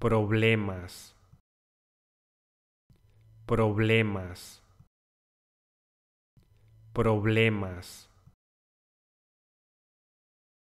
problemas, problemas, problemas.